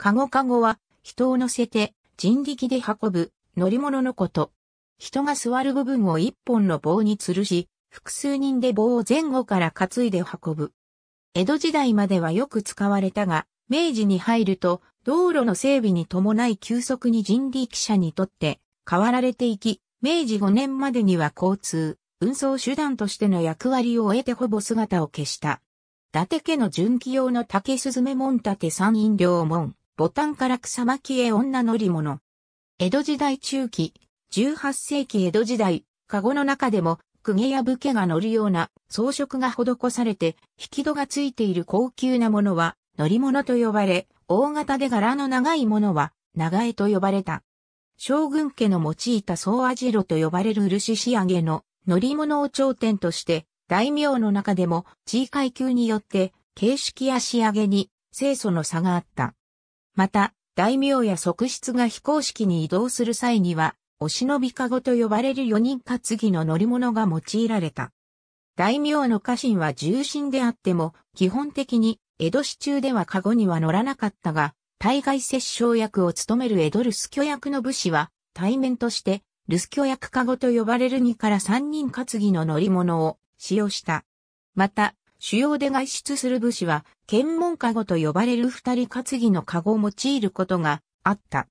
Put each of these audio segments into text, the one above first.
カゴカゴは、人を乗せて人力で運ぶ乗り物のこと。人が座る部分を一本の棒に吊るし、複数人で棒を前後から担いで運ぶ。江戸時代まではよく使われたが、明治に入ると道路の整備に伴い急速に人力車にとって変わられていき、明治5年までには交通、運送手段としての役割を終えてほぼ姿を消した。伊達家の純喜用の竹雀門立三飲料門。ボタンから草巻へ女乗り物。江戸時代中期、18世紀江戸時代、カゴの中でも、釘や武家が乗るような装飾が施されて、引き戸がついている高級なものは、乗り物と呼ばれ、大型で柄の長いものは、長江と呼ばれた。将軍家の用いた総ジロと呼ばれる漆仕上げの乗り物を頂点として、大名の中でも地位階級によって形式や仕上げに清楚の差があった。また、大名や側室が非公式に移動する際には、お忍びかごと呼ばれる四人担ぎの乗り物が用いられた。大名の家臣は重臣であっても、基本的に江戸市中ではかごには乗らなかったが、対外摂政役を務める江戸留守居役の武士は、対面として、留守居役かごと呼ばれる2から3人担ぎの乗り物を使用した。また、主要で外出する武士は、検問カゴと呼ばれる二人担ぎのカゴを用いることがあった。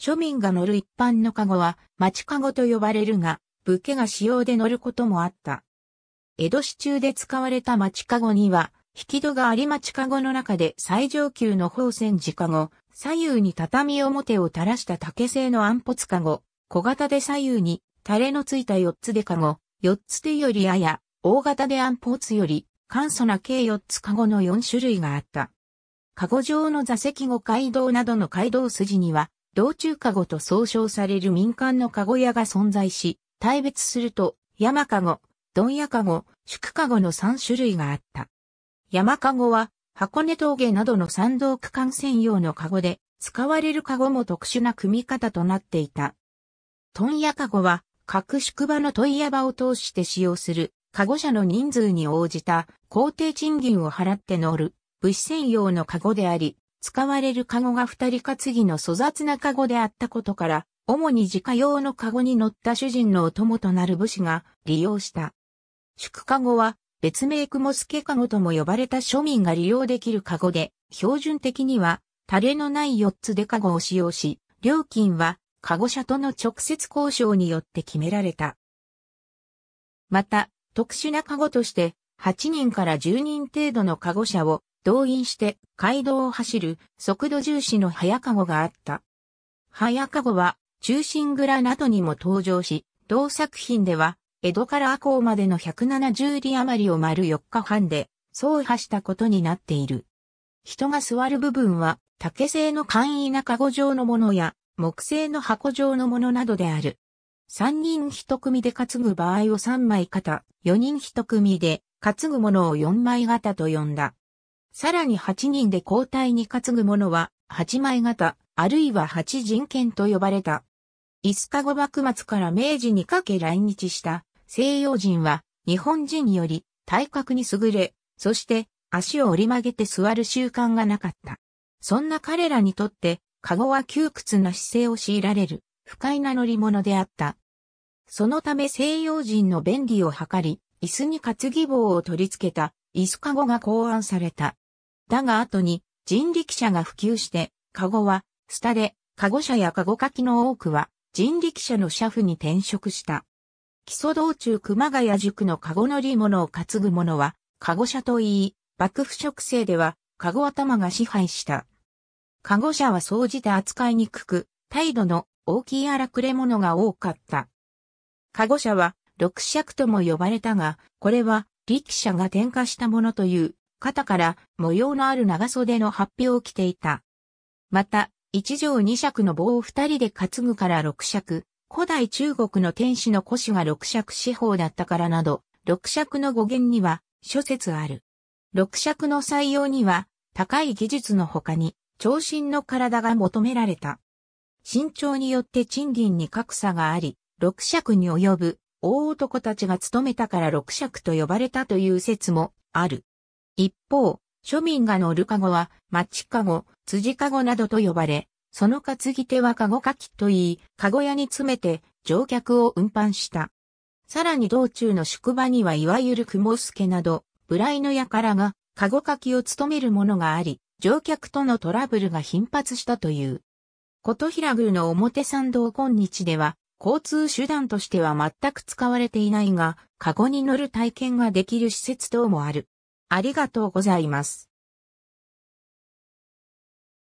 庶民が乗る一般のカゴは、町カゴと呼ばれるが、武家が使用で乗ることもあった。江戸市中で使われた町カゴには、引き戸があり町カゴの中で最上級の宝泉寺カゴ、左右に畳表を垂らした竹製の暗骨カゴ、小型で左右に、垂れのついた四つでカゴ、四つ手よりやや、大型で暗骨より、簡素な計4つカゴの4種類があった。カゴ状の座席後街道などの街道筋には、道中カゴと総称される民間のカゴ屋が存在し、大別すると、山カゴ、んやカゴ、宿カゴの3種類があった。山カゴは、箱根峠などの山道区間専用のカゴで、使われるカゴも特殊な組み方となっていた。問屋カゴは、各宿場の問屋場を通して使用するカゴ車の人数に応じた工程賃金を払って乗る物資専用のカゴであり、使われるカゴが二人担ぎの粗雑なカゴであったことから、主に自家用のカゴに乗った主人のお供となる武士が利用した。宿カゴは別名雲助カゴとも呼ばれた庶民が利用できるカゴで、標準的にはタれのない4つでカゴを使用し、料金はカゴ車との直接交渉によって決められた。また、特殊なカゴとして、8人から10人程度のカゴ車を動員して街道を走る速度重視の早カゴがあった。早カゴは中心蔵などにも登場し、同作品では江戸から赤穂までの170里余りを丸4日半で走破したことになっている。人が座る部分は竹製の簡易なカゴ状のものや木製の箱状のものなどである。三人一組で担ぐ場合を三枚型、四人一組で担ぐものを四枚型と呼んだ。さらに八人で交代に担ぐものは八枚型、あるいは八人剣と呼ばれた。イスカゴ幕末から明治にかけ来日した西洋人は日本人より体格に優れ、そして足を折り曲げて座る習慣がなかった。そんな彼らにとって、カゴは窮屈な姿勢を強いられる。不快な乗り物であった。そのため西洋人の便利を図り、椅子に担ぎ棒を取り付けた椅子かごが考案された。だが後に人力車が普及して、かごは、スタで、カ車やかごかきの多くは人力車の車夫に転職した。基礎道中熊谷塾の籠乗り物を担ぐ者は、かご車といい、幕府職制では、かご頭が支配した。かご車は総じて扱いにくく、態度の大きい荒くれ者が多かった。加護者は六尺とも呼ばれたが、これは力者が点火したものという、肩から模様のある長袖の発表を着ていた。また、一条二尺の棒を二人で担ぐから六尺、古代中国の天使の古が六尺四方だったからなど、六尺の語源には諸説ある。六尺の採用には、高い技術の他に、長身の体が求められた。身長によって賃金に格差があり、六尺に及ぶ大男たちが務めたから六尺と呼ばれたという説もある。一方、庶民が乗るカゴは、町カゴ、辻カゴなどと呼ばれ、その担ぎ手はカゴかきといい、カゴ屋に詰めて乗客を運搬した。さらに道中の宿場にはいわゆる雲助など、ブライの輩が、カゴかきを務めるものがあり、乗客とのトラブルが頻発したという。琴平宮の表参道今日では、交通手段としては全く使われていないが、カゴに乗る体験ができる施設等もある。ありがとうございます。